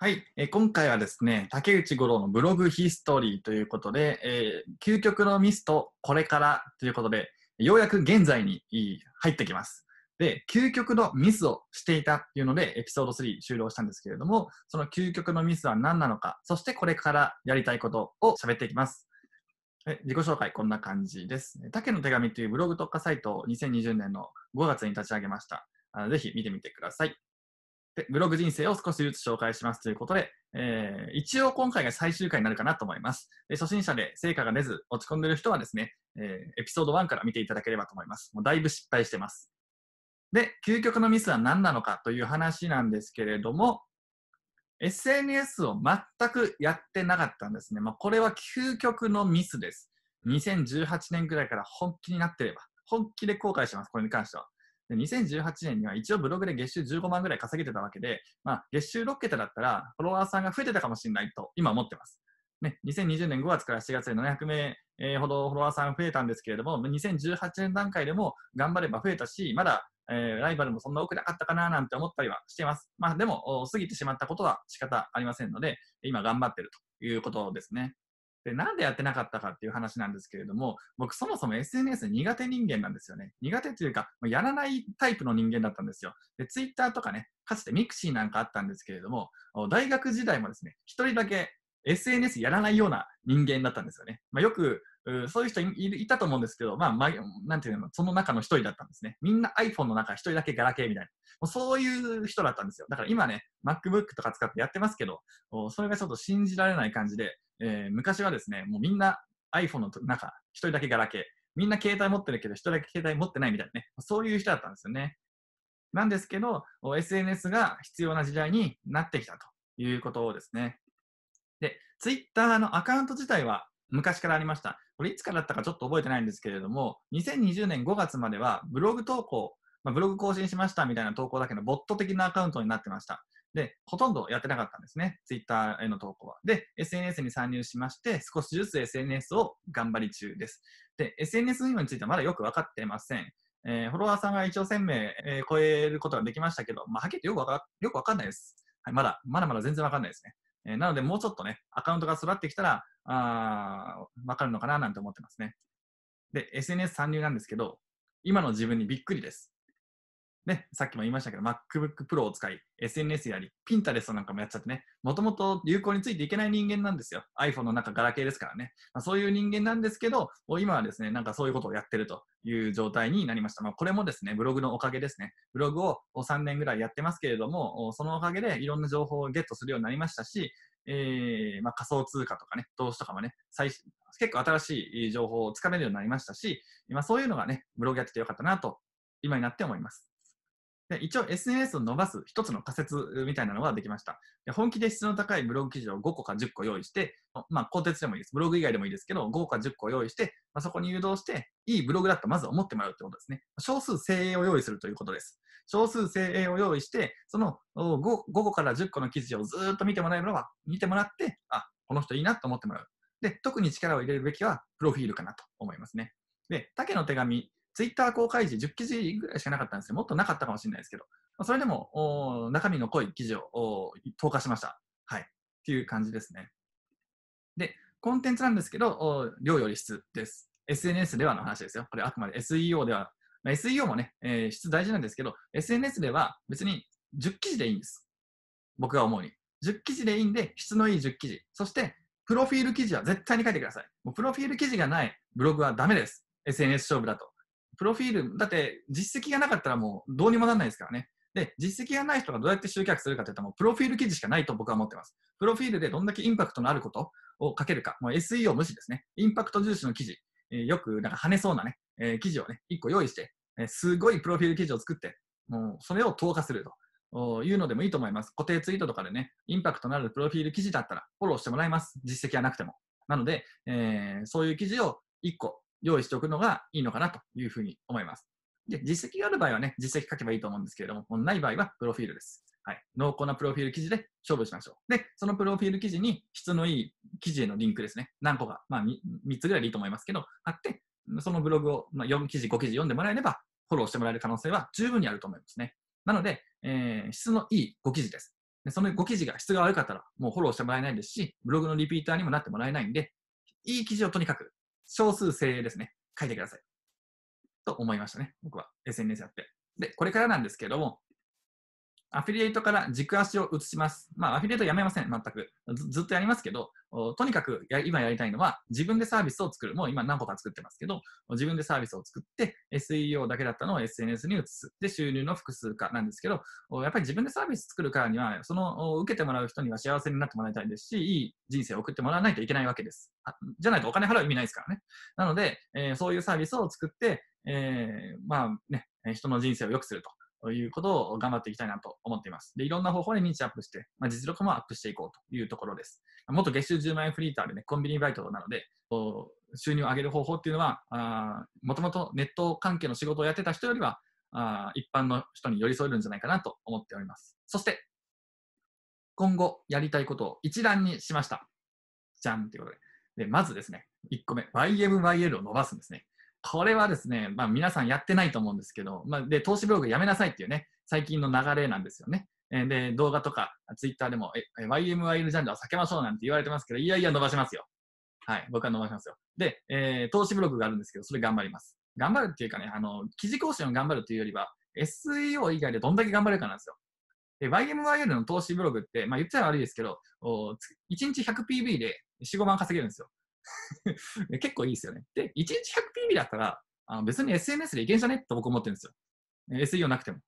はい、えー、今回はですね、竹内五郎のブログヒストリーということで、えー、究極のミスとこれからということで、ようやく現在に入ってきます。で、究極のミスをしていたっていうので、エピソード3終了したんですけれども、その究極のミスは何なのか、そしてこれからやりたいことを喋っていきます。自己紹介、こんな感じです。竹の手紙というブログ特化サイトを2020年の5月に立ち上げました。ぜひ見てみてください。ブログ人生を少しずつ紹介しますということで、えー、一応今回が最終回になるかなと思います。初心者で成果が出ず落ち込んでる人はですね、えー、エピソード1から見ていただければと思います。もうだいぶ失敗してます。で、究極のミスは何なのかという話なんですけれども、SNS を全くやってなかったんですね。まあ、これは究極のミスです。2018年ぐらいから本気になってれば、本気で後悔します、これに関しては。で2018年には一応ブログで月収15万ぐらい稼げてたわけで、まあ、月収6桁だったら、フォロワーさんが増えてたかもしれないと、今思ってます。ね、2020年5月から7月で700名、えー、ほどフォロワーさん増えたんですけれども、2018年段階でも頑張れば増えたし、まだ、えー、ライバルもそんな多くなかったかななんて思ったりはしています。まあでも、過ぎてしまったことは仕方ありませんので、今頑張ってるということですね。で、なんでやってなかったかっていう話なんですけれども、僕そもそも SNS 苦手人間なんですよね。苦手というか、やらないタイプの人間だったんですよ。で、Twitter とかね、かつてミクシーなんかあったんですけれども、大学時代もですね、一人だけ SNS やらないような人間だったんですよね。まあ、よくそういう人いたと思うんですけど、まあ、ま、なんていうの、その中の一人だったんですね。みんな iPhone の中一人だけガラケーみたいな。もうそういう人だったんですよ。だから今ね、MacBook とか使ってやってますけど、それがちょっと信じられない感じで、えー、昔はですね、もうみんな iPhone の中一人だけガラケー。みんな携帯持ってるけど、一人だけ携帯持ってないみたいなね。そういう人だったんですよね。なんですけど、SNS が必要な時代になってきたということですね。で、Twitter のアカウント自体は昔からありました。これいつからだったかちょっと覚えてないんですけれども、2020年5月まではブログ投稿、まあ、ブログ更新しましたみたいな投稿だけのボット的なアカウントになってました。で、ほとんどやってなかったんですね。Twitter への投稿は。で、SNS に参入しまして、少しずつ SNS を頑張り中です。で、SNS 運用についてはまだよく分かっていません。えー、フォロワーさんが1応1000名、えー、超えることができましたけど、まあ、はっきりとよくわかよくわかんないです。はい、まだ、まだまだ全然わかんないですね。えー、なので、もうちょっとね、アカウントが育ってきたら、あわかるのかななんて思ってますね。で、SNS 参入なんですけど、今の自分にびっくりです。ね、さっきも言いましたけど、MacBook Pro を使い、SNS やり、Pinterest なんかもやっちゃってね、もともと流行についていけない人間なんですよ。iPhone の中、ガラケーですからね。まあ、そういう人間なんですけど、今はですね、なんかそういうことをやってるという状態になりました。まあ、これもですね、ブログのおかげですね。ブログを3年ぐらいやってますけれども、そのおかげでいろんな情報をゲットするようになりましたし、えー、まあ、仮想通貨とかね、投資とかもね、最結構新しい情報をつかめるようになりましたし、今そういうのがね、ブログやっててよかったなと、今になって思います。で一応 SNS を伸ばす一つの仮説みたいなのはできました。で本気で質の高いブログ記事を5個か10個用意して、まあ、コンテンツでもいいです。ブログ以外でもいいですけど、5個か10個用意して、まあ、そこに誘導して、いいブログだとまず思ってもらうってことですね。少数精鋭を用意するということです。少数精鋭を用意して、その 5, 5個から10個の記事をずっと見てもらえるのは、見てもらって、あ、この人いいなと思ってもらう。で、特に力を入れるべきは、プロフィールかなと思いますね。で、竹の手紙ツイッター公開時10記事ぐらいしかなかったんですよ。もっとなかったかもしれないですけど、それでも中身の濃い記事を投下しました。はい。っていう感じですね。で、コンテンツなんですけど、量より質です。SNS ではの話ですよ。これあくまで SEO では、まあ、SEO もね、えー、質大事なんですけど、SNS では別に10記事でいいんです。僕が思うに。10記事でいいんで、質のいい10記事。そして、プロフィール記事は絶対に書いてください。もうプロフィール記事がないブログはダメです。SNS 勝負だと。プロフィール、だって実績がなかったらもうどうにもならないですからね。で、実績がない人がどうやって集客するかといったら、もうプロフィール記事しかないと僕は思ってます。プロフィールでどんだけインパクトのあることを書けるか、もう SEO 無視ですね。インパクト重視の記事、えー、よくなんか跳ねそうなね、えー、記事をね、1個用意して、えー、すごいプロフィール記事を作って、もうそれを投下するというのでもいいと思います。固定ツイートとかでね、インパクトのあるプロフィール記事だったらフォローしてもらいます。実績がなくても。なので、えー、そういう記事を1個用意しておくのがいいのかなというふうに思います。で、実績がある場合はね、実績書けばいいと思うんですけれども、ない場合はプロフィールです。はい。濃厚なプロフィール記事で勝負しましょう。で、そのプロフィール記事に質のいい記事へのリンクですね。何個か、まあ 3, 3つぐらいでいいと思いますけど、あって、そのブログを、まあ、4記事、5記事読んでもらえれば、フォローしてもらえる可能性は十分にあると思いますね。なので、えー、質のいい5記事です。でその5記事が質が悪かったら、もうフォローしてもらえないですし、ブログのリピーターにもなってもらえないんで、いい記事をとにかく少数精鋭ですね。書いてください。と思いましたね。僕は SNS やって。で、これからなんですけども、アフィリエイトから軸足を移します。まあ、アフィリエイトやめません、全く。ずっとやりますけど、とにかくや今やりたいのは、自分でサービスを作る。もう今何個か作ってますけど、自分でサービスを作って、SEO だけだったのを SNS に移す。で、収入の複数化なんですけど、やっぱり自分でサービス作るからには、その受けてもらう人には幸せになってもらいたいですし、いい人生を送ってもらわないといけないわけです。じゃないとお金払う意味ないですからね。なので、えー、そういうサービスを作って、えー、まあね、人の人生を良くすると。ということを頑張っていきたいなと思っています。で、いろんな方法で認知アップして、まあ、実力もアップしていこうというところです。元月収10万円フリーターでね、コンビニバイトなので、収入を上げる方法っていうのは、もともとネット関係の仕事をやってた人よりは、あ一般の人に寄り添えるんじゃないかなと思っております。そして、今後やりたいことを一覧にしました。じゃんということで。で、まずですね、1個目、YMYL を伸ばすんですね。これはですね、まあ、皆さんやってないと思うんですけど、まあ、で投資ブログやめなさいっていうね、最近の流れなんですよね。えで、動画とか、ツイッターでも、え、YMYL ジャンルは避けましょうなんて言われてますけど、いやいや伸ばしますよ。はい、僕は伸ばしますよ。で、えー、投資ブログがあるんですけど、それ頑張ります。頑張るっていうかね、あの、記事更新を頑張るというよりは、SEO 以外でどんだけ頑張れるかなんですよ。で、YMYL の投資ブログって、まあ言っちゃ悪いですけど、お1日 100PB で4、5万稼げるんですよ。結構いいですよね。で、1日 100PB だったら、あの別に SNS でいけんじゃねって僕思ってるんですよ。SEO なくても。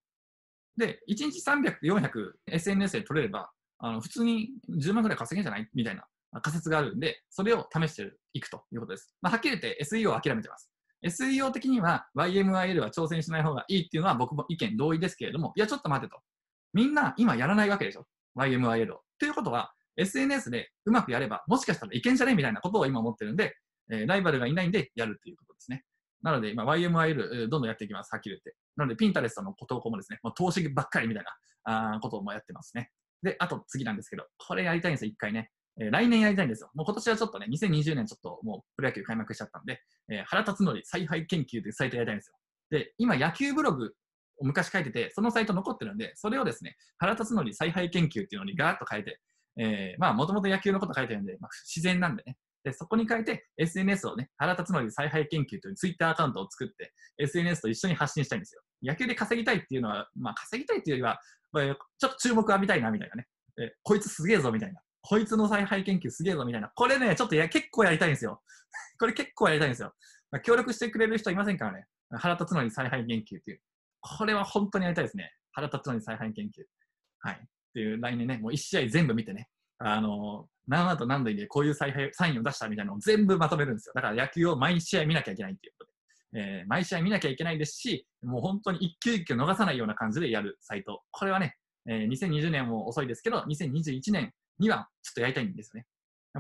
で、1日300、400 SNS で取れれば、あの普通に10万くらい稼げんじゃないみたいな仮説があるんで、それを試していくということです。まあ、はっきり言って SEO を諦めてます。SEO 的には YMIL は挑戦しない方がいいっていうのは僕も意見同意ですけれども、いや、ちょっと待てと。みんな今やらないわけでしょ。YMIL を。ということは、SNS でうまくやれば、もしかしたらいけんじゃねみたいなことを今思ってるんで、えー、ライバルがいないんでやるっていうことですね。なので、今 YMIL、どんどんやっていきます。はっきり言って。なので、ピンタレストの投稿もですね、もう投資ばっかりみたいなあこともやってますね。で、あと次なんですけど、これやりたいんですよ、一回ね。えー、来年やりたいんですよ。もう今年はちょっとね、2020年ちょっともうプロ野球開幕しちゃったんで、えー、原辰徳采配研究というサイトやりたいんですよ。で、今野球ブログを昔書いてて、そのサイト残ってるんで、それをですね、原辰徳采配研究っていうのにガーッと変えて、えー、まあ、もともと野球のこと書いてるんで、まあ、自然なんでね。で、そこに書いて、SNS をね、原辰徳采配研究というツイッターアカウントを作って、SNS と一緒に発信したいんですよ。野球で稼ぎたいっていうのは、まあ、稼ぎたいっていうよりは、まあ、ちょっと注目浴びたいな、みたいなね。えこいつすげえぞ、みたいな。こいつの采配研究すげえぞ、みたいな。これね、ちょっとや、結構やりたいんですよ。これ結構やりたいんですよ。まあ、協力してくれる人いませんからね。原辰徳采配研究っていう。これは本当にやりたいですね。原辰徳采配研究。はい。っていうラインでね、もう1試合全部見てね、あのー、何話と何度でこういうサインを出したみたいなのを全部まとめるんですよ。だから野球を毎試合見なきゃいけないっていうことで、えー、毎試合見なきゃいけないですし、もう本当に一球一球逃さないような感じでやるサイト。これはね、えー、2020年も遅いですけど、2021年にはちょっとやりたいんですよね。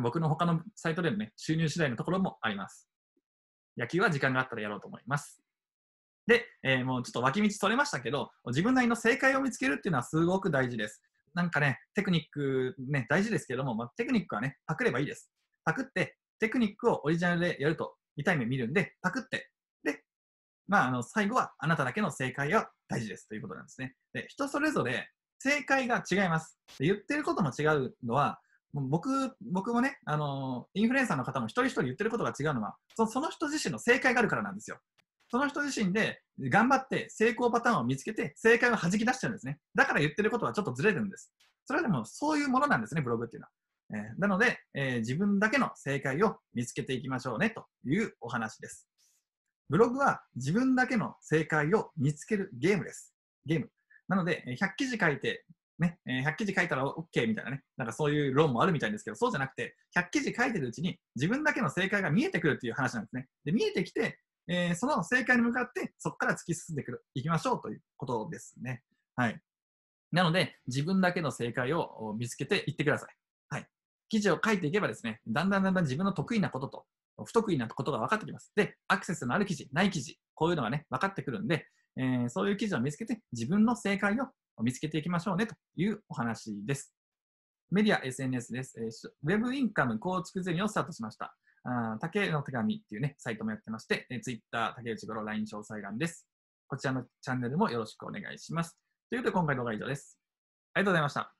僕の他のサイトでのね、収入次第のところもあります。野球は時間があったらやろうと思います。で、えー、もうちょっと脇道取れましたけど、自分なりの正解を見つけるっていうのはすごく大事です。なんかね、テクニックね、大事ですけども、まあ、テクニックはね、パクればいいです。パクって、テクニックをオリジナルでやると痛い目見るんで、パクって、で、まあ、あの、最後はあなただけの正解が大事ですということなんですね。で、人それぞれ正解が違います。で言ってることも違うのは、も僕、僕もね、あのー、インフルエンサーの方も一人一人言ってることが違うのは、その人自身の正解があるからなんですよ。その人自身で頑張って成功パターンを見つけて正解を弾き出してるんですね。だから言ってることはちょっとずれるんです。それでもそういうものなんですね、ブログっていうのは。えー、なので、えー、自分だけの正解を見つけていきましょうねというお話です。ブログは自分だけの正解を見つけるゲームです。ゲーム。なので、100記事書いて、ね、100記事書いたら OK みたいなね、なんかそういう論もあるみたいですけど、そうじゃなくて、100記事書いてるうちに自分だけの正解が見えてくるっていう話なんですね。で、見えてきて、えー、その正解に向かってそこから突き進んでいきましょうということですね。はい。なので、自分だけの正解を見つけていってください。はい。記事を書いていけばですね、だんだんだんだん自分の得意なことと、不得意なことが分かってきます。で、アクセスのある記事、ない記事、こういうのがね、分かってくるんで、えー、そういう記事を見つけて、自分の正解を見つけていきましょうねというお話です。メディア、SNS です。ウェブインカム構築ゼミをスタートしました。あ竹の手紙っていうね、サイトもやってまして、えー、ツイッター竹内五郎 LINE 詳細欄です。こちらのチャンネルもよろしくお願いします。ということで、今回の動画は以上です。ありがとうございました。